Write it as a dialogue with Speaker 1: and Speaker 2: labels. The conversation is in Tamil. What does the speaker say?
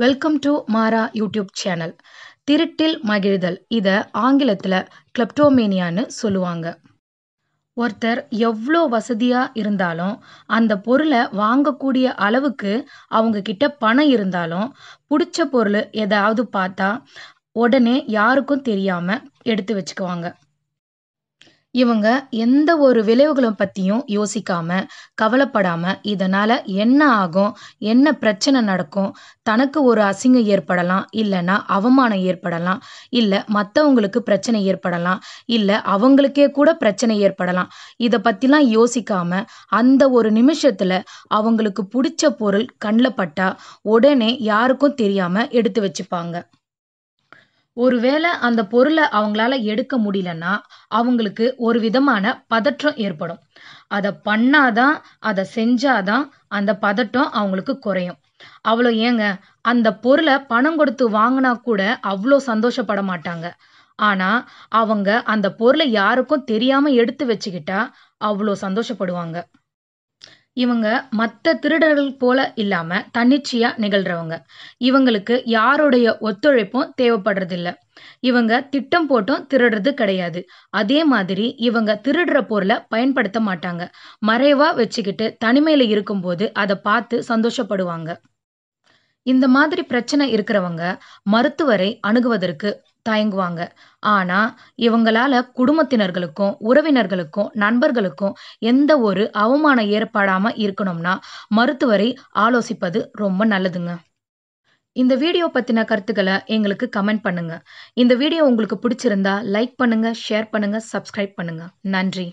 Speaker 1: welcome to Mara YouTube channel திருட்டில் மகிழ்தல் இதை ஆங்கிலத்தில் கிளப்டோமேனியான்னு சொல்லுவாங்க ஒருத்தர் எவ்வளோ வசதியாக இருந்தாலும் அந்த பொருளை வாங்கக்கூடிய அளவுக்கு அவங்க கிட்ட பணம் இருந்தாலும் பிடிச்ச பொருள் ஏதாவது பார்த்தா உடனே யாருக்கும் தெரியாமல் எடுத்து வச்சுக்குவாங்க இவங்க எந்த ஒரு விளைவுகளும் பற்றியும் யோசிக்காமல் கவலைப்படாமல் இதனால் என்ன ஆகும் என்ன பிரச்சனை நடக்கும் தனக்கு ஒரு அசிங்கம் ஏற்படலாம் இல்லைன்னா அவமானம் ஏற்படலாம் இல்லை மற்றவங்களுக்கு பிரச்சனை ஏற்படலாம் இல்லை அவங்களுக்கே கூட பிரச்சனை ஏற்படலாம் இதை பற்றிலாம் யோசிக்காமல் அந்த ஒரு நிமிஷத்தில் அவங்களுக்கு பிடிச்ச பொருள் கண்ணில் பட்டா உடனே யாருக்கும் தெரியாமல் எடுத்து வச்சுப்பாங்க ஒருவேளை அந்த பொருளை அவங்களால எடுக்க முடியலன்னா அவங்களுக்கு ஒரு விதமான பதற்றம் ஏற்படும் அதை பண்ணாதான் அதை செஞ்சாதான் அந்த பதட்டம் அவங்களுக்கு குறையும் அவ்வளோ ஏங்க அந்த பொருளை பணம் கொடுத்து வாங்கினா கூட அவ்வளோ சந்தோஷப்பட மாட்டாங்க ஆனா அவங்க அந்த பொருளை யாருக்கும் தெரியாம எடுத்து வச்சுக்கிட்டா அவ்வளோ சந்தோஷப்படுவாங்க இவங்க மற்ற திருடர்கள் போல இல்லாம தன்னிச்சையா நிகழ்றவங்க இவங்களுக்கு யாருடைய ஒத்துழைப்பும் தேவைப்படுறதில்ல இவங்க திட்டம் போட்டும் திருடுறது கிடையாது அதே மாதிரி இவங்க திருடுற பொருளை பயன்படுத்த மாட்டாங்க மறைவா வச்சுக்கிட்டு தனிமையில இருக்கும்போது அதை பார்த்து சந்தோஷப்படுவாங்க இந்த மாதிரி பிரச்சனை இருக்கிறவங்க மருத்துவரை அணுகுவதற்கு தயங்குவாங்க ஆனால் இவங்களால குடும்பத்தினர்களுக்கும் உறவினர்களுக்கும் நண்பர்களுக்கும் எந்த ஒரு அவமானம் ஏற்படாமல் இருக்கணும்னா மருத்துவரை ஆலோசிப்பது ரொம்ப நல்லதுங்க இந்த வீடியோ பற்றின கருத்துக்களை எங்களுக்கு கமெண்ட் பண்ணுங்க இந்த வீடியோ உங்களுக்கு பிடிச்சிருந்தா லைக் பண்ணுங்க ஷேர் பண்ணுங்க சப்ஸ்கிரைப் பண்ணுங்க நன்றி